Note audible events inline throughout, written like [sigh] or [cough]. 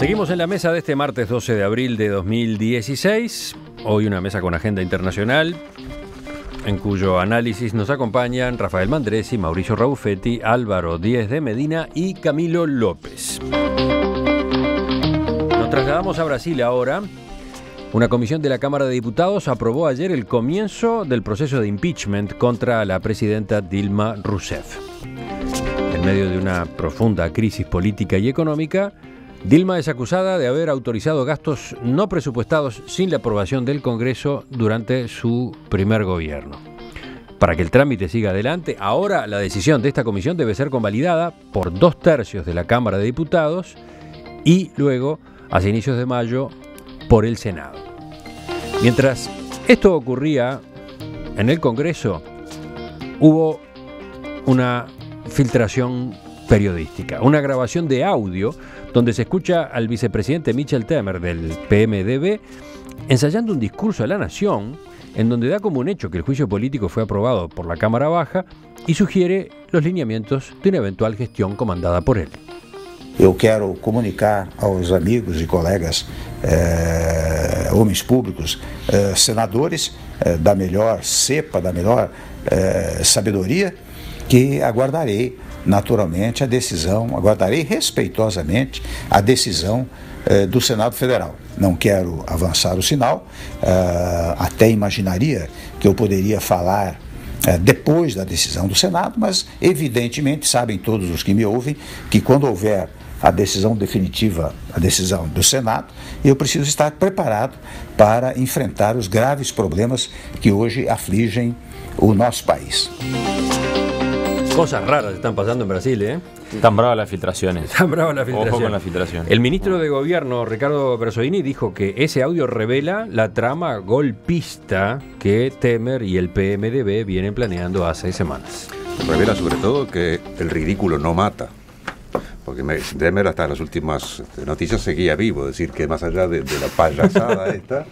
Seguimos en la mesa de este martes 12 de abril de 2016. Hoy una mesa con agenda internacional, en cuyo análisis nos acompañan Rafael Mandresi, Mauricio Raufetti, Álvaro Díez de Medina y Camilo López. Nos trasladamos a Brasil ahora. Una comisión de la Cámara de Diputados aprobó ayer el comienzo del proceso de impeachment contra la presidenta Dilma Rousseff. En medio de una profunda crisis política y económica, Dilma es acusada de haber autorizado gastos no presupuestados sin la aprobación del Congreso durante su primer gobierno. Para que el trámite siga adelante, ahora la decisión de esta comisión debe ser convalidada por dos tercios de la Cámara de Diputados y luego, a inicios de mayo, por el Senado. Mientras esto ocurría en el Congreso, hubo una filtración periodística, una grabación de audio donde se escucha al vicepresidente Michel Temer del PMDB ensayando un discurso a la nación en donde da como un hecho que el juicio político fue aprobado por la Cámara Baja y sugiere los lineamientos de una eventual gestión comandada por él. yo quiero comunicar a los amigos y e colegas, eh, hombres públicos, eh, senadores eh, da mejor cepa, da melhor sabedoria, que aguardarei naturalmente a decisão, aguardarei respeitosamente a decisão eh, do Senado Federal. Não quero avançar o sinal, uh, até imaginaria que eu poderia falar eh, depois da decisão do Senado, mas evidentemente sabem todos os que me ouvem que quando houver a decisão definitiva, a decisão do Senado, eu preciso estar preparado para enfrentar os graves problemas que hoje afligem o nosso país. Cosas raras están pasando en Brasil, ¿eh? Están bravas las filtraciones. Están bravas las filtraciones. Ojo con la filtración. El ministro de Gobierno, Ricardo Berzoini, dijo que ese audio revela la trama golpista que Temer y el PMDB vienen planeando hace semanas. Revela sobre todo que el ridículo no mata porque me, Demer hasta las últimas este, noticias seguía vivo, es decir, que más allá de, la payasada [laughs] esta,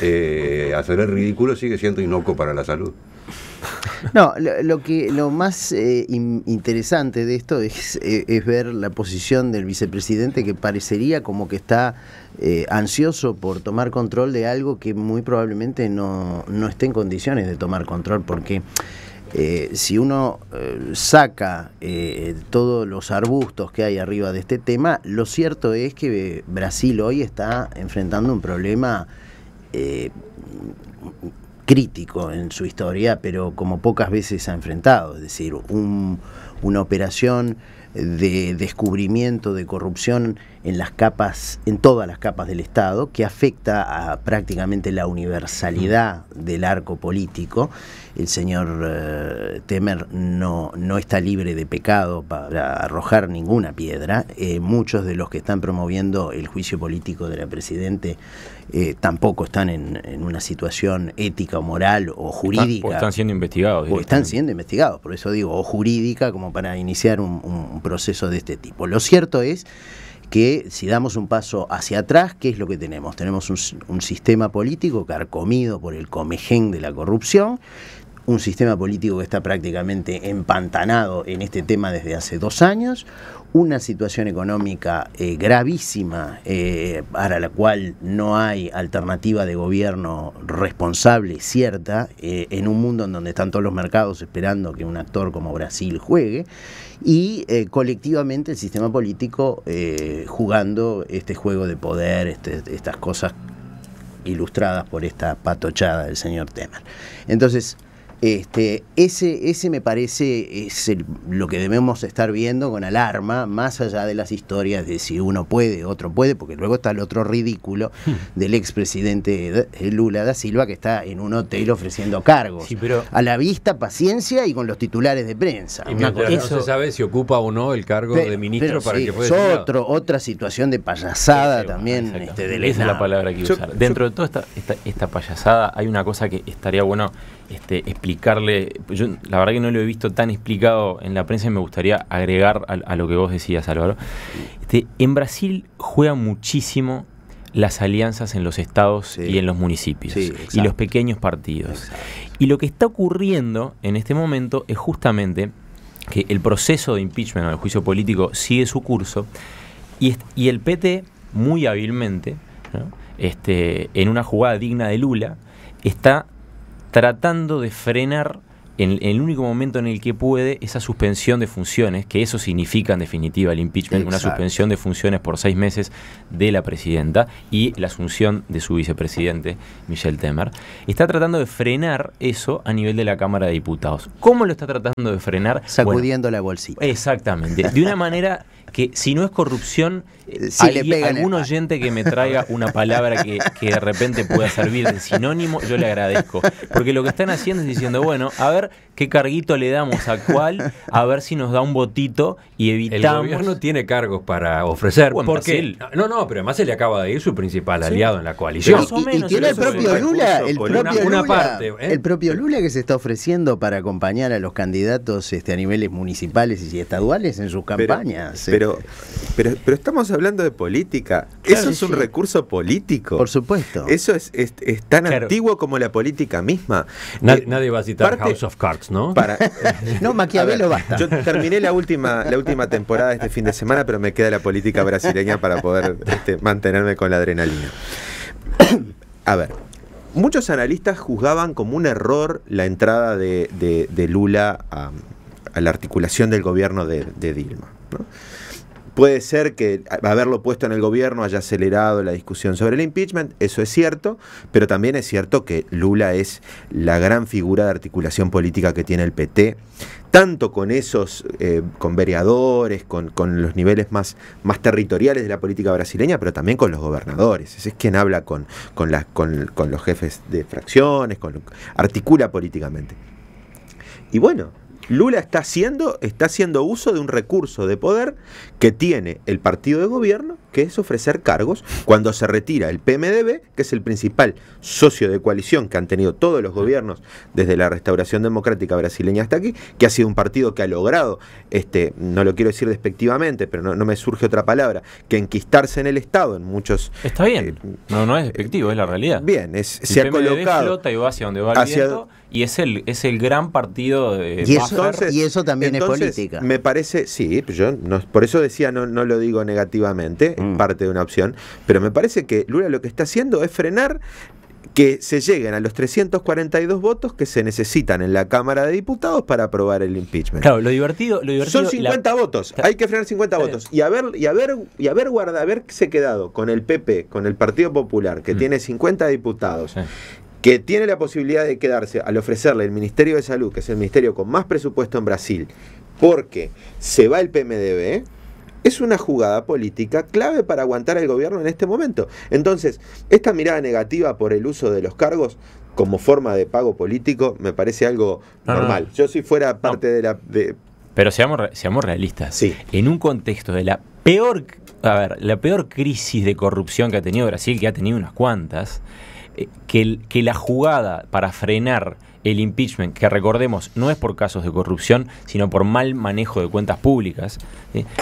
eh, hacer el ridículo sigue siendo inocuo para la salud. No, lo, que lo más eh, interesante de esto eh, es, ver la posición del vicepresidente que parecería como que está eh, ansioso por tomar control de algo que muy probablemente no, no esté en condiciones de tomar control, porque eh, si uno eh, saca eh, todos los arbustos que hay arriba de este tema, lo cierto es que Brasil hoy está enfrentando un problema crítico en su historia, pero como pocas veces ha enfrentado, es decir, una operación de descubrimiento de corrupción en las capas, en todas las capas del Estado, que afecta a prácticamente la universalidad del arco político el señor eh, Temer no, no está libre de pecado para arrojar ninguna piedra. Eh, muchos de los que están promoviendo el juicio político de la Presidente eh, tampoco están en, una situación ética o moral o jurídica. Están, o están siendo investigados. O están siendo investigados, por eso digo, o jurídica como para iniciar un, proceso de este tipo. Lo cierto es que si damos un paso hacia atrás, ¿qué es lo que tenemos? Tenemos un, un, sistema político carcomido por el comején de la corrupción un sistema político que está prácticamente empantanado en este tema desde hace dos años, una situación económica eh, gravísima eh, para la cual no hay alternativa de gobierno responsable y cierta eh, en un mundo en donde están todos los mercados esperando que un actor como Brasil juegue y colectivamente el sistema político jugando este juego de poder, este, estas cosas ilustradas por esta patochada del señor Temer. Entonces, este, ese, ese me parece es lo que debemos estar viendo con alarma, más allá de las historias de si uno puede, otro puede, porque luego está el otro ridículo hmm. del expresidente eh, Lula da Silva que está en un hotel ofreciendo cargos. A la vista, paciencia y con los titulares de prensa. no se sabe si ocupa o no el cargo de ministro para Es otro, otra situación de payasada también este, Esa es la palabra que usar. Dentro de toda esta payasada hay una cosa que estaría bueno este, explicarle, yo la verdad que no lo he visto tan explicado en la prensa y me gustaría agregar a, lo que vos decías, Álvaro. Este, en Brasil juegan muchísimo las alianzas en los estados y en los municipios y los pequeños partidos. Y lo que está ocurriendo en este momento es justamente que el proceso de impeachment o el juicio político sigue su curso y, el PT muy hábilmente, este, en una jugada digna de Lula, está tratando de frenar en, el único momento en el que puede esa suspensión de funciones, que eso significa en definitiva el impeachment, una suspensión de funciones por seis meses de la presidenta y la asunción de su vicepresidente, Michelle Temer. Está tratando de frenar eso a nivel de la Cámara de Diputados. ¿Cómo lo está tratando de frenar? Sacudiendo la bolsita. Exactamente. De una manera que si no es corrupción, si algún oyente que me traiga una palabra que, de repente pueda servir de sinónimo, yo le agradezco. Porque lo que están haciendo es diciendo, bueno, a ver qué carguito le damos a cuál, a ver si nos da un votito y evitamos. El gobierno tiene cargos para ofrecer. porque no, no, pero además se le acaba de ir su principal aliado en la coalición. y, tiene el propio Lula, el propio Lula, ¿eh? el propio Lula que se está ofreciendo para acompañar a los candidatos este, a niveles municipales y estaduales en sus campañas. Eh. Pero, pero, estamos hablando de política. Eso es un recurso político. Por supuesto. Eso es, tan antiguo como la política misma. Eh, nadie va a citar House of Cards, ¿no? [laughs] no, Maquiavelo basta. Yo terminé la última, la última temporada este fin de semana, pero me queda la política brasileña para poder este, mantenerme con la adrenalina. a ver, muchos analistas juzgaban como un error la entrada de, Lula a, la articulación del gobierno de, de Dilma. ¿no? Puede ser que haberlo puesto en el gobierno haya acelerado la discusión sobre el impeachment, eso es cierto, pero también es cierto que Lula es la gran figura de articulación política que tiene el PT, tanto con esos, eh, con vereadores, con, los niveles más, más territoriales de la política brasileña, pero también con los gobernadores. es quien habla con, los jefes de fracciones, con, articula políticamente. Y bueno, Lula está haciendo, está haciendo uso de un recurso de poder que tiene el partido de gobierno que es ofrecer cargos cuando se retira el PMDB, que es el principal socio de coalición que han tenido todos los gobiernos desde la restauración democrática brasileña hasta aquí, que ha sido un partido que ha logrado, este, no lo quiero decir despectivamente, pero no, me surge otra palabra, que enquistarse en el Estado en muchos... Está bien, eh, no, no es despectivo, es la realidad. Bien, es, el se ha colocado... y va hacia donde va el y es el, es el gran partido de... Y y eso también es política. Me parece, sí, pues yo no, por eso decía, no, no lo digo negativamente, Mm. parte de una opción, pero me parece que Lula lo que está haciendo es frenar que se lleguen a los 342 votos que se necesitan en la Cámara de Diputados para aprobar el impeachment. Claro, lo divertido, lo son 50 votos, hay que frenar 50 votos y haber y haber y haber guarda haberse quedado con el PP, con el Partido Popular que mm. tiene 50 diputados. que tiene la posibilidad de quedarse al ofrecerle el Ministerio de Salud, que es el ministerio con más presupuesto en Brasil, porque se va el PMDB, es una jugada política clave para aguantar al gobierno en este momento. Entonces, esta mirada negativa por el uso de los cargos como forma de pago político me parece algo normal. Yo si fuera parte de la... Pero seamos, seamos realistas. Sí. En un contexto de la peor, a ver, la peor crisis de corrupción que ha tenido Brasil, que ha tenido unas cuantas, eh, que, que la jugada para frenar el impeachment, que recordemos no es por casos de corrupción, sino por mal manejo de cuentas públicas,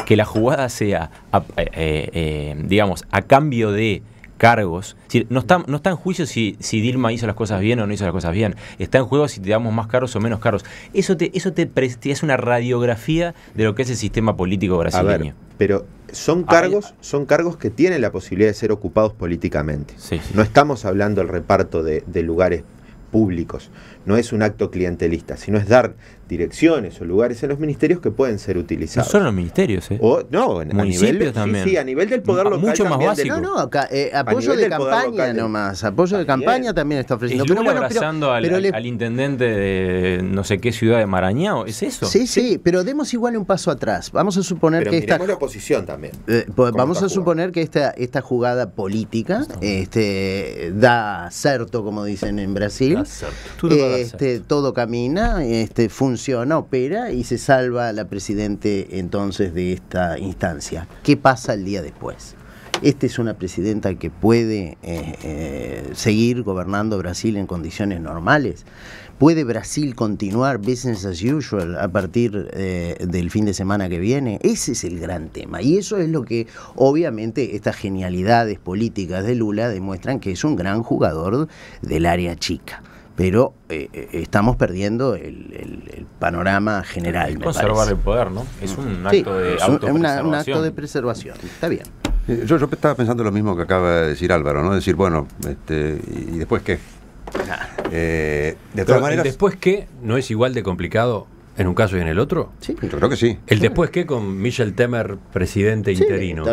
que la jugada sea, eh, eh, eh, digamos, a cambio de cargos. no, está, no está en juicio si, Dilma hizo las cosas bien o no hizo las cosas bien. Está en juego si te damos más caros o menos cargos. Eso te, eso te, es una radiografía de lo que es el sistema político brasileño. pero son cargos, son cargos que tienen la posibilidad de ser ocupados políticamente. No estamos hablando del reparto de lugares públicos no es un acto clientelista, sino es dar direcciones o lugares en los ministerios que pueden ser utilizados. No los ministerios, ¿eh? O, no, a nivel, también. Sí, a nivel del poder local. Mucho más básico. no, no, eh, apoyo de campaña nomás. Apoyo de campaña también está ofreciendo. pero bueno, abrazando al, intendente de no sé qué ciudad de Marañao? ¿Es eso? Sí, sí, pero demos igual un paso atrás. Vamos a suponer que esta. la oposición también. Eh, pues vamos a suponer que esta, jugada política este, da certo, como dicen en Brasil. Este, todo camina, este, funciona, opera y se salva la presidente entonces de esta instancia. ¿Qué pasa el día después? Esta es una presidenta que puede eh, eh, seguir gobernando Brasil en condiciones normales. ¿Puede Brasil continuar business as usual a partir eh, del fin de semana que viene? Ese es el gran tema. Y eso es lo que obviamente estas genialidades políticas de Lula demuestran que es un gran jugador del área chica pero eh, eh, estamos perdiendo el, panorama general. Es conservar el poder, ¿no? Es un acto de es un, acto de preservación, está bien. Eh, yo, estaba pensando lo mismo que acaba de decir Álvaro, ¿no? Decir, bueno, este, ¿y después qué? de todas maneras... Después qué no es igual de complicado ¿En un caso y en el otro? Sí. Yo creo que sí. ¿El después qué con Michel Temer, presidente interino?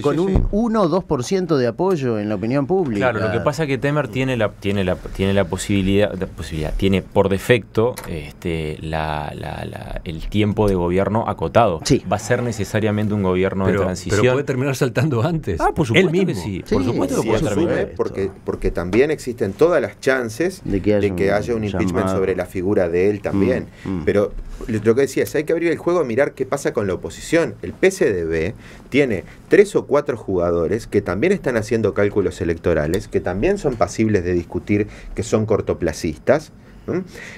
con un 1 o 2% de apoyo en la opinión pública. Claro, lo que pasa es que Temer tiene la, tiene la, tiene la posibilidad, posibilidad, tiene por defecto este, la, la, el tiempo de gobierno acotado. Va a ser necesariamente un gobierno de transición. Pero puede terminar saltando antes. Ah, por supuesto que sí. Por supuesto que puede terminar. Porque, porque también existen todas las chances de que haya, un, impeachment sobre la figura de él también. Mm, mm. Pero lo que decía es hay que abrir el juego a mirar qué pasa con la oposición. El PSDB tiene tres o cuatro jugadores que también están haciendo cálculos electorales, que también son pasibles de discutir que son cortoplacistas.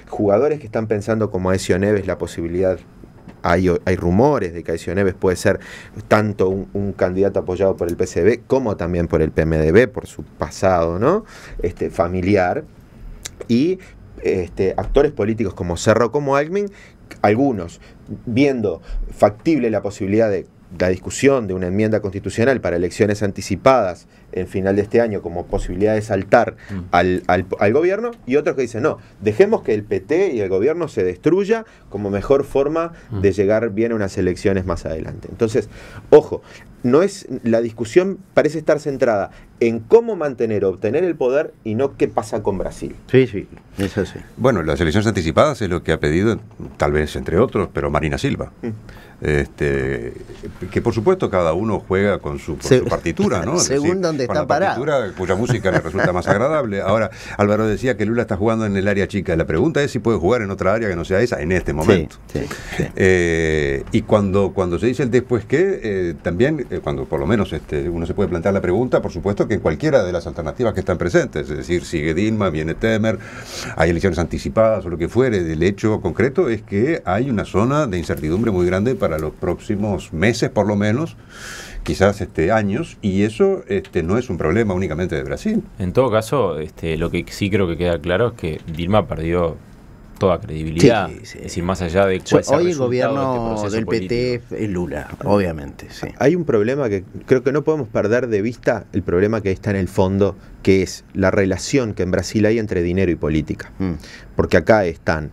Jugadores que están pensando como Aesio Neves la posibilidad hay, rumores de que Aesio Neves puede ser tanto un, candidato apoyado por el PSDB como también por el PMDB, por su pasado ¿no? este, familiar. Y este, actores políticos como Cerro, como Alckmin, algunos viendo factible la posibilidad de la discusión de una enmienda constitucional para elecciones anticipadas en final de este año como posibilidad de saltar mm. al, al, al, gobierno y otros que dicen, no, dejemos que el PT y el gobierno se destruya como mejor forma mm. de llegar bien a unas elecciones más adelante. Entonces, ojo, no es, la discusión parece estar centrada en cómo mantener, obtener el poder y no qué pasa con Brasil. Sí, sí, ...eso sí... Bueno, las elecciones anticipadas es lo que ha pedido, tal vez entre otros, pero Marina Silva. Mm. Este, que por supuesto cada uno juega con su, partitura, ¿no? [laughs] Según donde está la partitura cuya música le resulta más agradable. Ahora, Álvaro decía que Lula está jugando en el área chica. La pregunta es si puede jugar en otra área que no sea esa en este momento. Sí, eh, y cuando, cuando se dice el después qué, eh, también, eh, cuando por lo menos este, uno se puede plantear la pregunta, por supuesto, que cualquiera de las alternativas que están presentes. Es decir, sigue Dilma, viene Temer, hay elecciones anticipadas o lo que fuere. El hecho concreto es que hay una zona de incertidumbre muy grande para los próximos meses, por lo menos quizás este, años, y eso este, no es un problema únicamente de Brasil. En todo caso, este, lo que sí creo que queda claro es que Dilma perdió toda credibilidad. Es decir, más allá de cuál Hoy el este gobierno del PT es Lula, obviamente. Hay un problema que creo que no podemos perder de vista, el problema que está en el fondo, que es la relación que en Brasil hay entre dinero y política. Mm. Porque acá están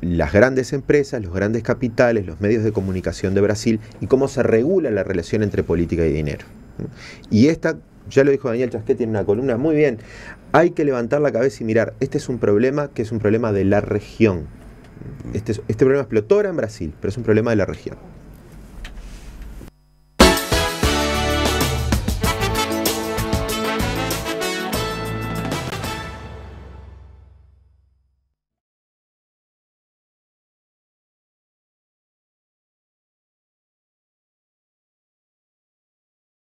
las grandes empresas, los grandes capitales, los medios de comunicación de Brasil y cómo se regula la relación entre política y dinero. Y esta ya lo dijo Daniel Chasquet en una columna, muy bien, hay que levantar la cabeza y mirar, este es un problema que es un problema de la región. Mm. Este, este, problema explotó ahora en Brasil, pero es un problema de la región.